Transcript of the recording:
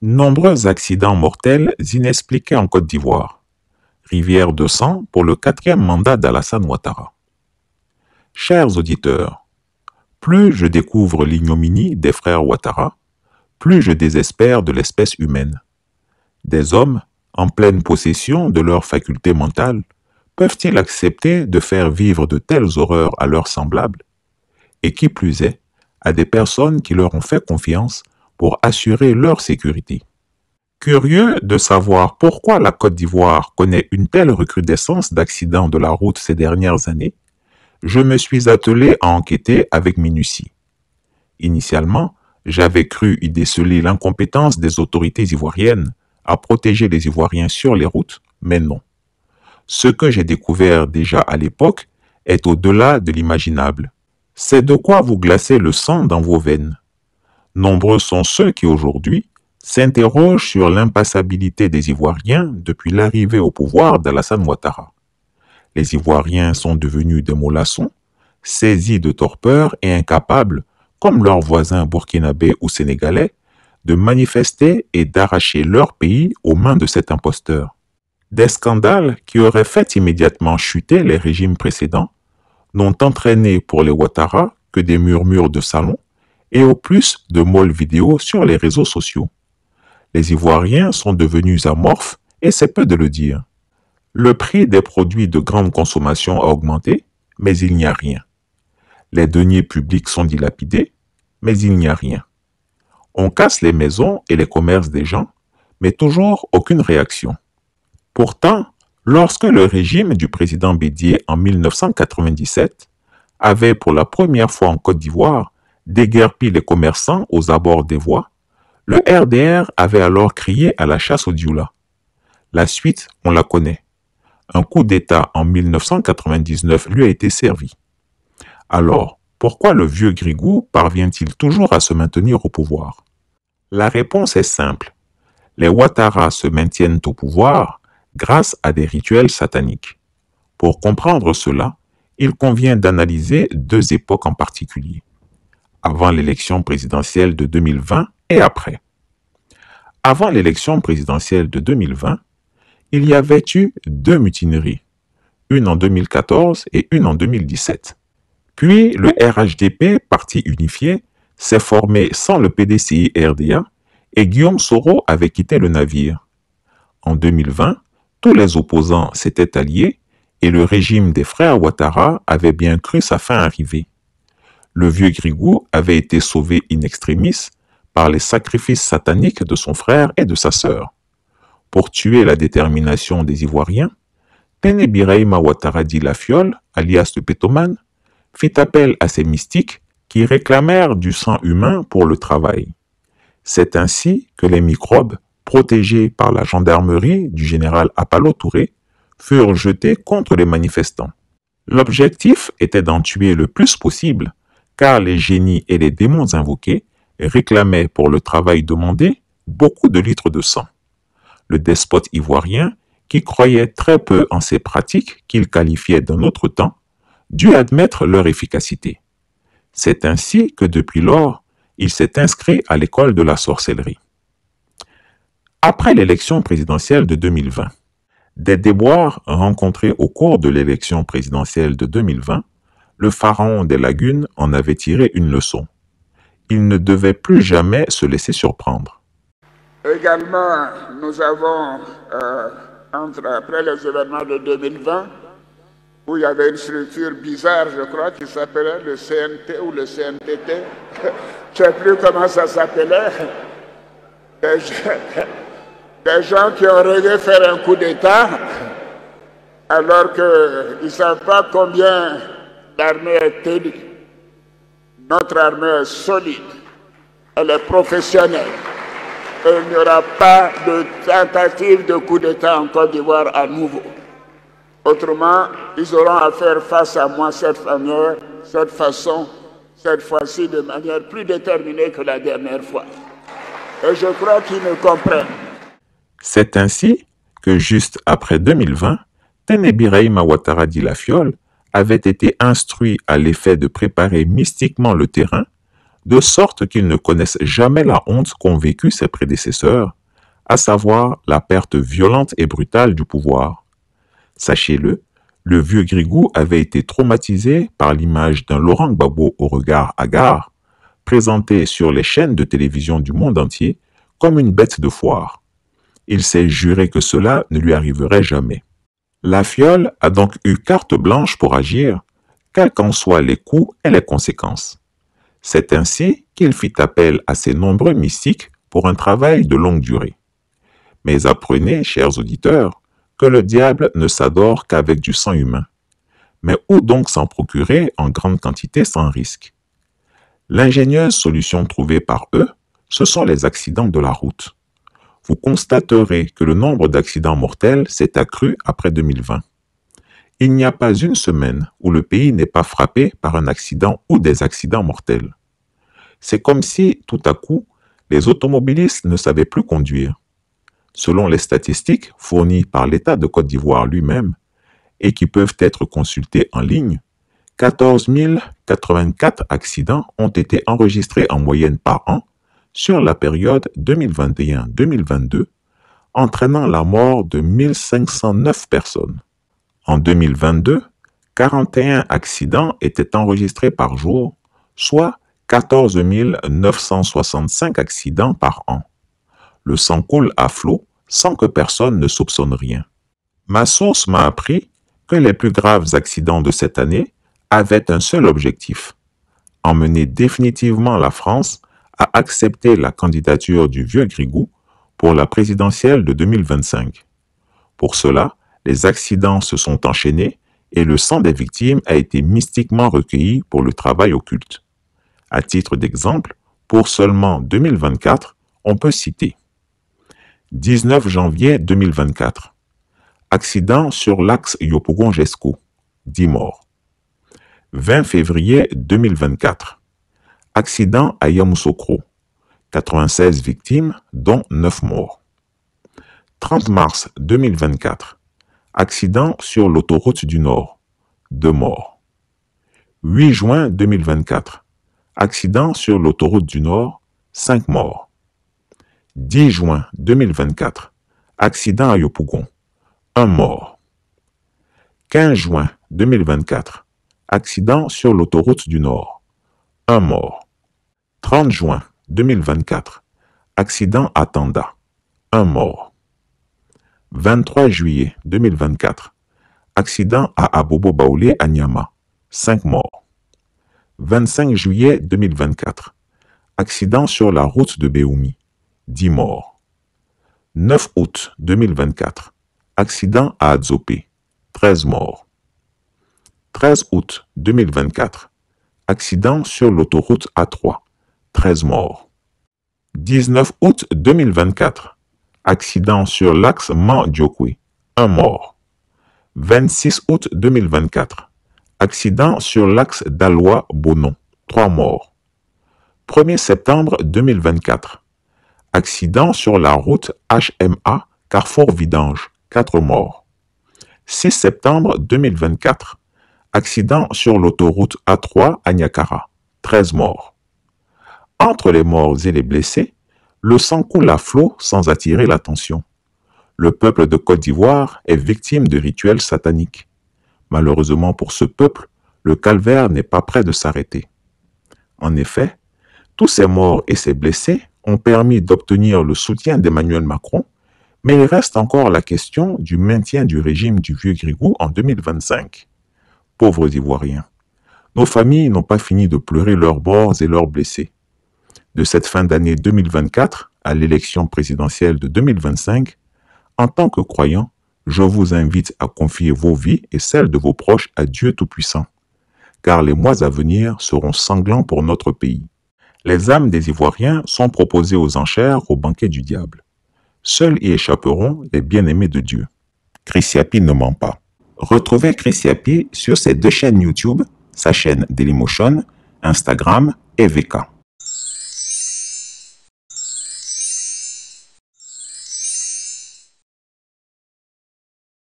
Nombreux accidents mortels inexpliqués en Côte d'Ivoire. Rivière de sang pour le quatrième mandat d'Alassane Ouattara. Chers auditeurs, plus je découvre l'ignominie des frères Ouattara, plus je désespère de l'espèce humaine. Des hommes, en pleine possession de leurs facultés mentales, peuvent-ils accepter de faire vivre de telles horreurs à leurs semblables Et qui plus est, à des personnes qui leur ont fait confiance pour assurer leur sécurité. Curieux de savoir pourquoi la Côte d'Ivoire connaît une telle recrudescence d'accidents de la route ces dernières années, je me suis attelé à enquêter avec minutie. Initialement, j'avais cru y déceler l'incompétence des autorités ivoiriennes à protéger les Ivoiriens sur les routes, mais non. Ce que j'ai découvert déjà à l'époque est au-delà de l'imaginable. C'est de quoi vous glacer le sang dans vos veines nombreux sont ceux qui aujourd'hui s'interrogent sur l'impassabilité des Ivoiriens depuis l'arrivée au pouvoir d'Alassane Ouattara. Les Ivoiriens sont devenus des mollassons, saisis de torpeur et incapables, comme leurs voisins burkinabés ou sénégalais, de manifester et d'arracher leur pays aux mains de cet imposteur. Des scandales qui auraient fait immédiatement chuter les régimes précédents n'ont entraîné pour les Ouattara que des murmures de salon, et au plus de molles vidéos sur les réseaux sociaux. Les Ivoiriens sont devenus amorphes et c'est peu de le dire. Le prix des produits de grande consommation a augmenté, mais il n'y a rien. Les deniers publics sont dilapidés, mais il n'y a rien. On casse les maisons et les commerces des gens, mais toujours aucune réaction. Pourtant, lorsque le régime du président Bédié en 1997 avait pour la première fois en Côte d'Ivoire déguerpit les commerçants aux abords des voies, le RDR avait alors crié à la chasse au dioula. La suite, on la connaît. Un coup d'État en 1999 lui a été servi. Alors, pourquoi le vieux Grigou parvient-il toujours à se maintenir au pouvoir La réponse est simple. Les Ouattara se maintiennent au pouvoir grâce à des rituels sataniques. Pour comprendre cela, il convient d'analyser deux époques en particulier avant l'élection présidentielle de 2020 et après. Avant l'élection présidentielle de 2020, il y avait eu deux mutineries, une en 2014 et une en 2017. Puis le RHDP, parti unifié, s'est formé sans le PDCI RDA et Guillaume Soro avait quitté le navire. En 2020, tous les opposants s'étaient alliés et le régime des frères Ouattara avait bien cru sa fin arrivée le vieux Grigou avait été sauvé in extremis par les sacrifices sataniques de son frère et de sa sœur. Pour tuer la détermination des Ivoiriens, Ténébirahima Ouattaradi Lafiole, alias le Pétoman, fit appel à ses mystiques qui réclamèrent du sang humain pour le travail. C'est ainsi que les microbes, protégés par la gendarmerie du général Apalo Touré, furent jetés contre les manifestants. L'objectif était d'en tuer le plus possible car les génies et les démons invoqués réclamaient pour le travail demandé beaucoup de litres de sang. Le despote ivoirien, qui croyait très peu en ces pratiques qu'il qualifiait d'un autre temps, dut admettre leur efficacité. C'est ainsi que depuis lors, il s'est inscrit à l'école de la sorcellerie. Après l'élection présidentielle de 2020, des déboires rencontrés au cours de l'élection présidentielle de 2020 le pharaon des lagunes en avait tiré une leçon. Il ne devait plus jamais se laisser surprendre. Également, nous avons, euh, entre, après les événements de 2020, où il y avait une structure bizarre, je crois, qui s'appelait le CNT ou le CNTT. je ne sais plus comment ça s'appelait. Des, gens qui ont rêvé faire un coup d'État, alors qu'ils ne savent pas combien L'armée est tenue. Notre armée est solide. Elle est professionnelle. il n'y aura pas de tentative de coup d'État en Côte d'Ivoire à nouveau. Autrement, ils auront à faire face à moi cette manière, cette façon, cette fois-ci de manière plus déterminée que la dernière fois. Et je crois qu'ils me comprennent. C'est ainsi que juste après 2020, Tenebirei Mawatara dit la fiole avait été instruit à l'effet de préparer mystiquement le terrain, de sorte qu'ils ne connaissent jamais la honte qu'ont vécu ses prédécesseurs, à savoir la perte violente et brutale du pouvoir. Sachez-le, le vieux Grigou avait été traumatisé par l'image d'un Laurent Gbagbo au regard hagard, présenté sur les chaînes de télévision du monde entier comme une bête de foire. Il s'est juré que cela ne lui arriverait jamais. La fiole a donc eu carte blanche pour agir, quels qu'en soient les coûts et les conséquences. C'est ainsi qu'il fit appel à ses nombreux mystiques pour un travail de longue durée. Mais apprenez, chers auditeurs, que le diable ne s'adore qu'avec du sang humain. Mais où donc s'en procurer en grande quantité sans risque L'ingénieuse solution trouvée par eux, ce sont les accidents de la route vous constaterez que le nombre d'accidents mortels s'est accru après 2020. Il n'y a pas une semaine où le pays n'est pas frappé par un accident ou des accidents mortels. C'est comme si, tout à coup, les automobilistes ne savaient plus conduire. Selon les statistiques fournies par l'État de Côte d'Ivoire lui-même, et qui peuvent être consultées en ligne, 14 084 accidents ont été enregistrés en moyenne par an sur la période 2021-2022, entraînant la mort de 1509 personnes. En 2022, 41 accidents étaient enregistrés par jour, soit 14 965 accidents par an. Le sang coule à flot sans que personne ne soupçonne rien. Ma source m'a appris que les plus graves accidents de cette année avaient un seul objectif, emmener définitivement la France a accepté la candidature du vieux Grigou pour la présidentielle de 2025. Pour cela, les accidents se sont enchaînés et le sang des victimes a été mystiquement recueilli pour le travail occulte. À titre d'exemple, pour seulement 2024, on peut citer 19 janvier 2024. Accident sur l'axe yopougon 10 morts. 20 février 2024. Accident à Yamoussoukro. 96 victimes, dont 9 morts. 30 mars 2024. Accident sur l'autoroute du Nord. 2 morts. 8 juin 2024. Accident sur l'autoroute du Nord. 5 morts. 10 juin 2024. Accident à Yopougon. 1 mort. 15 juin 2024. Accident sur l'autoroute du Nord. 1 mort. 30 juin 2024. Accident à Tanda. 1 mort. 23 juillet 2024. Accident à Abobo Baoulé à Niama. 5 morts. 25 juillet 2024. Accident sur la route de Béoumi. 10 morts. 9 août 2024. Accident à Adzopé. 13 morts. 13 août 2024. Accident sur l'autoroute A3. 13 morts. 19 août 2024. Accident sur l'axe Mandiokoui, 1 mort. 26 août 2024. Accident sur l'axe Dalois-Bonon, 3 morts. 1er septembre 2024. Accident sur la route HMA Carrefour-Vidange, 4 morts. 6 septembre 2024. Accident sur l'autoroute A3 à Niakara, 13 morts. Entre les morts et les blessés, le sang coule à flot sans attirer l'attention. Le peuple de Côte d'Ivoire est victime de rituels sataniques. Malheureusement pour ce peuple, le calvaire n'est pas prêt de s'arrêter. En effet, tous ces morts et ces blessés ont permis d'obtenir le soutien d'Emmanuel Macron, mais il reste encore la question du maintien du régime du vieux Grigou en 2025. Pauvres Ivoiriens, nos familles n'ont pas fini de pleurer leurs morts et leurs blessés de cette fin d'année 2024 à l'élection présidentielle de 2025, en tant que croyant, je vous invite à confier vos vies et celles de vos proches à Dieu Tout-Puissant, car les mois à venir seront sanglants pour notre pays. Les âmes des Ivoiriens sont proposées aux enchères au banquet du diable. Seuls y échapperont les bien-aimés de Dieu. Christiapi ne ment pas. Retrouvez Christiapi sur ses deux chaînes YouTube, sa chaîne Dailymotion, Instagram et VK.